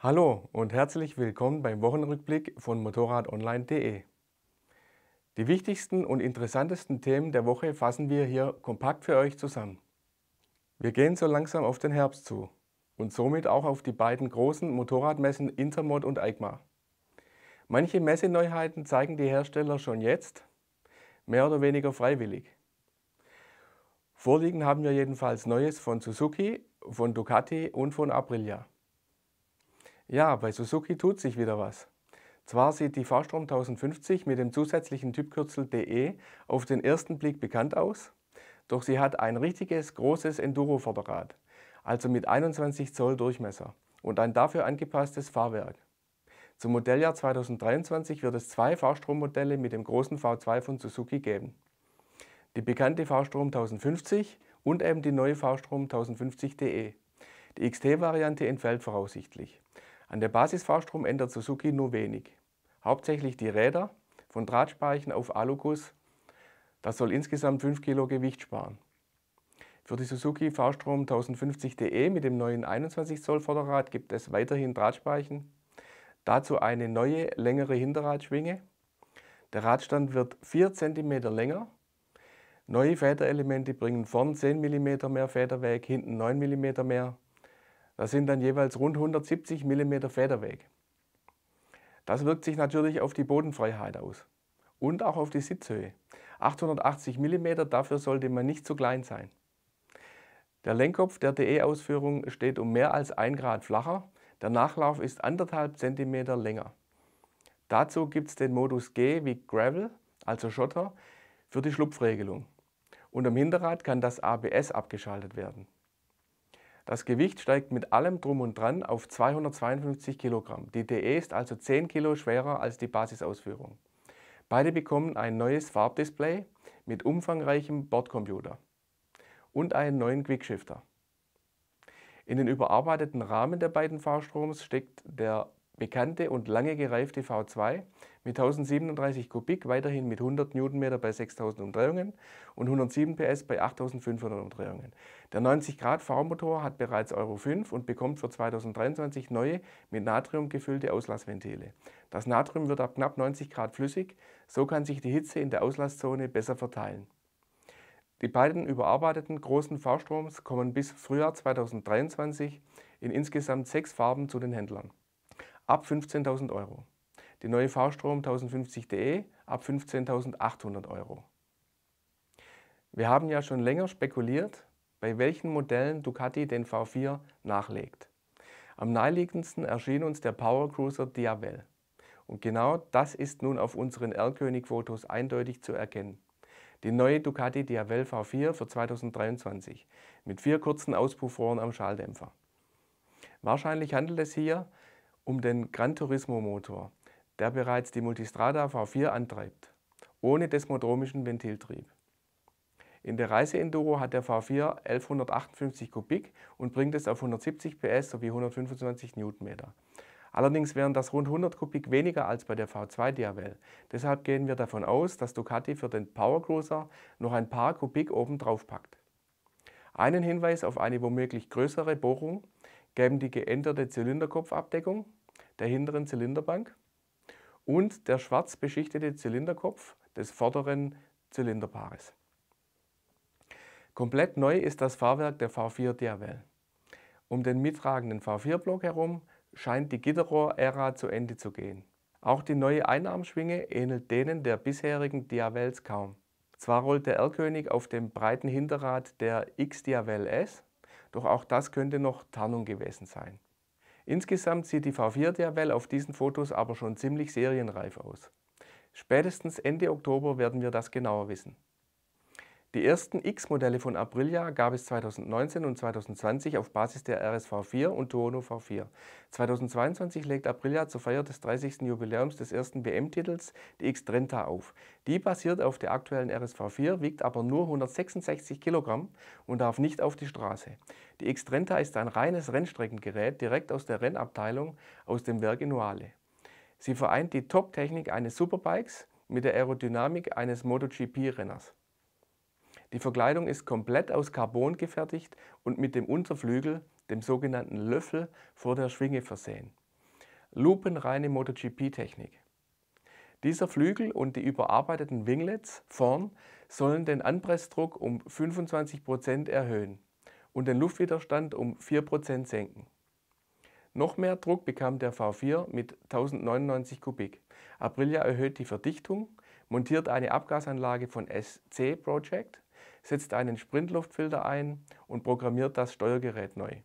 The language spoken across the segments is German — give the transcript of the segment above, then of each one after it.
Hallo und herzlich willkommen beim Wochenrückblick von motorradonline.de. Die wichtigsten und interessantesten Themen der Woche fassen wir hier kompakt für euch zusammen. Wir gehen so langsam auf den Herbst zu und somit auch auf die beiden großen Motorradmessen Intermod und EICMA. Manche Messeneuheiten zeigen die Hersteller schon jetzt, mehr oder weniger freiwillig. Vorliegen haben wir jedenfalls Neues von Suzuki, von Ducati und von Aprilia. Ja, bei Suzuki tut sich wieder was. Zwar sieht die Fahrstrom 1050 mit dem zusätzlichen Typkürzel DE auf den ersten Blick bekannt aus, doch sie hat ein richtiges großes Enduro-Vorderrad, also mit 21 Zoll Durchmesser und ein dafür angepasstes Fahrwerk. Zum Modelljahr 2023 wird es zwei Fahrstrommodelle mit dem großen V2 von Suzuki geben. Die bekannte Fahrstrom 1050 und eben die neue Fahrstrom 1050 DE. Die XT-Variante entfällt voraussichtlich. An der Basisfahrstrom ändert Suzuki nur wenig. Hauptsächlich die Räder von Drahtspeichen auf Aluguss. Das soll insgesamt 5 Kilo Gewicht sparen. Für die Suzuki Fahrstrom 1050 DE mit dem neuen 21 Zoll Vorderrad gibt es weiterhin Drahtspeichen. Dazu eine neue, längere Hinterradschwinge. Der Radstand wird 4 cm länger. Neue Federelemente bringen vorn 10 mm mehr Federweg, hinten 9 mm mehr. Das sind dann jeweils rund 170 mm Federweg. Das wirkt sich natürlich auf die Bodenfreiheit aus und auch auf die Sitzhöhe. 880 mm, dafür sollte man nicht zu klein sein. Der Lenkkopf der DE-Ausführung steht um mehr als 1 Grad flacher, der Nachlauf ist 1,5 cm länger. Dazu gibt es den Modus G wie Gravel, also Schotter, für die Schlupfregelung. Und am Hinterrad kann das ABS abgeschaltet werden. Das Gewicht steigt mit allem Drum und Dran auf 252 Kilogramm. Die DE ist also 10 Kilo schwerer als die Basisausführung. Beide bekommen ein neues Farbdisplay mit umfangreichem Bordcomputer und einen neuen Quickshifter. In den überarbeiteten Rahmen der beiden Fahrstroms steckt der bekannte und lange gereifte V2 mit 1037 Kubik weiterhin mit 100 Newtonmeter bei 6000 Umdrehungen und 107 PS bei 8500 Umdrehungen. Der 90 Grad V-Motor hat bereits Euro 5 und bekommt für 2023 neue mit Natrium gefüllte Auslassventile. Das Natrium wird ab knapp 90 Grad flüssig, so kann sich die Hitze in der Auslasszone besser verteilen. Die beiden überarbeiteten großen V-Stroms kommen bis Frühjahr 2023 in insgesamt sechs Farben zu den Händlern ab 15.000 Euro. Die neue V-Strom 1050DE ab 15.800 Euro. Wir haben ja schon länger spekuliert, bei welchen Modellen Ducati den V4 nachlegt. Am naheliegendsten erschien uns der Power Cruiser Diavel. Und genau das ist nun auf unseren Erlkönig-Fotos eindeutig zu erkennen. Die neue Ducati Diavel V4 für 2023 mit vier kurzen Auspuffrohren am Schalldämpfer. Wahrscheinlich handelt es hier um den Gran Turismo Motor, der bereits die Multistrada V4 antreibt, ohne desmodromischen Ventiltrieb. In der Reiseenduro hat der V4 1158 Kubik und bringt es auf 170 PS sowie 125 Newtonmeter. Allerdings wären das rund 100 Kubik weniger als bei der V2 Diavel. Deshalb gehen wir davon aus, dass Ducati für den Powercruiser noch ein paar Kubik oben drauf packt. Einen Hinweis auf eine womöglich größere Bohrung geben die geänderte Zylinderkopfabdeckung der hinteren Zylinderbank und der schwarz beschichtete Zylinderkopf des vorderen Zylinderpaares. Komplett neu ist das Fahrwerk der V4 Diavel. Um den mittragenden V4-Block herum scheint die Gitterrohr-Ära zu Ende zu gehen. Auch die neue Einarmschwinge ähnelt denen der bisherigen Diavels kaum. Zwar rollt der R-König auf dem breiten Hinterrad der X-Diavel S, doch auch das könnte noch Tarnung gewesen sein. Insgesamt sieht die V4 Diabelle auf diesen Fotos aber schon ziemlich serienreif aus. Spätestens Ende Oktober werden wir das genauer wissen. Die ersten X-Modelle von Aprilia gab es 2019 und 2020 auf Basis der RSV 4 und Tuono V4. 2022 legt Aprilia zur Feier des 30. Jubiläums des ersten WM-Titels die X-Trenta auf. Die basiert auf der aktuellen RSV 4, wiegt aber nur 166 Kilogramm und darf nicht auf die Straße. Die X-Trenta ist ein reines Rennstreckengerät, direkt aus der Rennabteilung aus dem Werk in Noale. Sie vereint die Top-Technik eines Superbikes mit der Aerodynamik eines MotoGP-Renners. Die Verkleidung ist komplett aus Carbon gefertigt und mit dem Unterflügel, dem sogenannten Löffel, vor der Schwinge versehen. Lupenreine MotoGP-Technik. Dieser Flügel und die überarbeiteten Winglets vorn sollen den Anpressdruck um 25% erhöhen und den Luftwiderstand um 4% senken. Noch mehr Druck bekam der V4 mit 1099 Kubik. Aprilia erhöht die Verdichtung, montiert eine Abgasanlage von SC Project setzt einen Sprintluftfilter ein und programmiert das Steuergerät neu.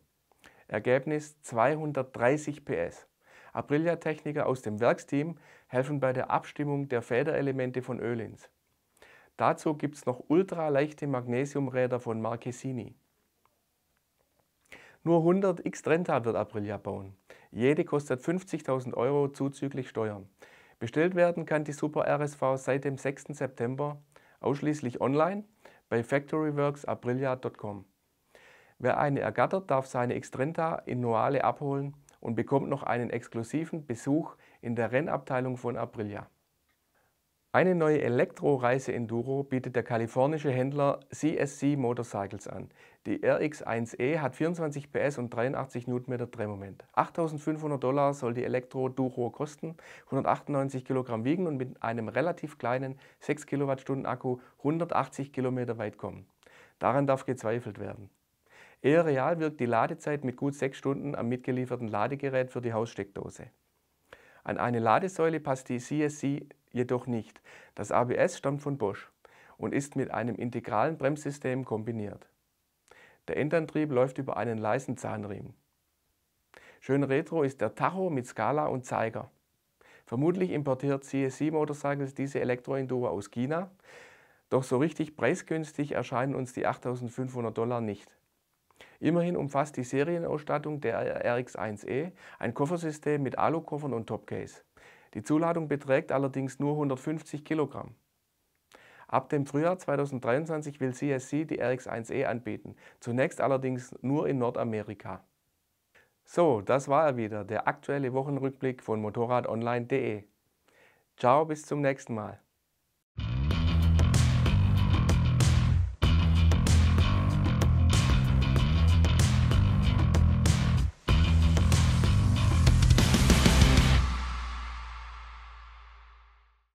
Ergebnis 230 PS. Aprilia-Techniker aus dem Werksteam helfen bei der Abstimmung der Federelemente von Öhlins. Dazu gibt es noch ultraleichte Magnesiumräder von Marchesini. Nur 100 X-Trenta wird Aprilia bauen. Jede kostet 50.000 Euro zuzüglich Steuern. Bestellt werden kann die Super RSV seit dem 6. September ausschließlich online bei factoryworks.aprilia.com. Wer eine ergattert, darf seine Extrenta in Noale abholen und bekommt noch einen exklusiven Besuch in der Rennabteilung von Aprilia. Eine neue Elektroreise Enduro bietet der kalifornische Händler CSC Motorcycles an. Die RX1E hat 24 PS und 83 Newtonmeter Drehmoment. 8500 Dollar soll die Elektro Duro kosten, 198 Kilogramm wiegen und mit einem relativ kleinen 6 Kilowattstunden Akku 180 Kilometer weit kommen. Daran darf gezweifelt werden. Eher real wirkt die Ladezeit mit gut 6 Stunden am mitgelieferten Ladegerät für die Haussteckdose. An eine Ladesäule passt die CSC jedoch nicht. Das ABS stammt von Bosch und ist mit einem integralen Bremssystem kombiniert. Der Endantrieb läuft über einen leisen Zahnriemen. Schön retro ist der Tacho mit Skala und Zeiger. Vermutlich importiert CSC Motorcycles diese Elektro-Enduro aus China, doch so richtig preisgünstig erscheinen uns die 8500 Dollar nicht. Immerhin umfasst die Serienausstattung der RX1E ein Koffersystem mit Alukoffern und Topcase. Die Zuladung beträgt allerdings nur 150 Kilogramm. Ab dem Frühjahr 2023 will CSC die RX1E anbieten, zunächst allerdings nur in Nordamerika. So, das war er wieder, der aktuelle Wochenrückblick von motorradonline.de. Ciao, bis zum nächsten Mal.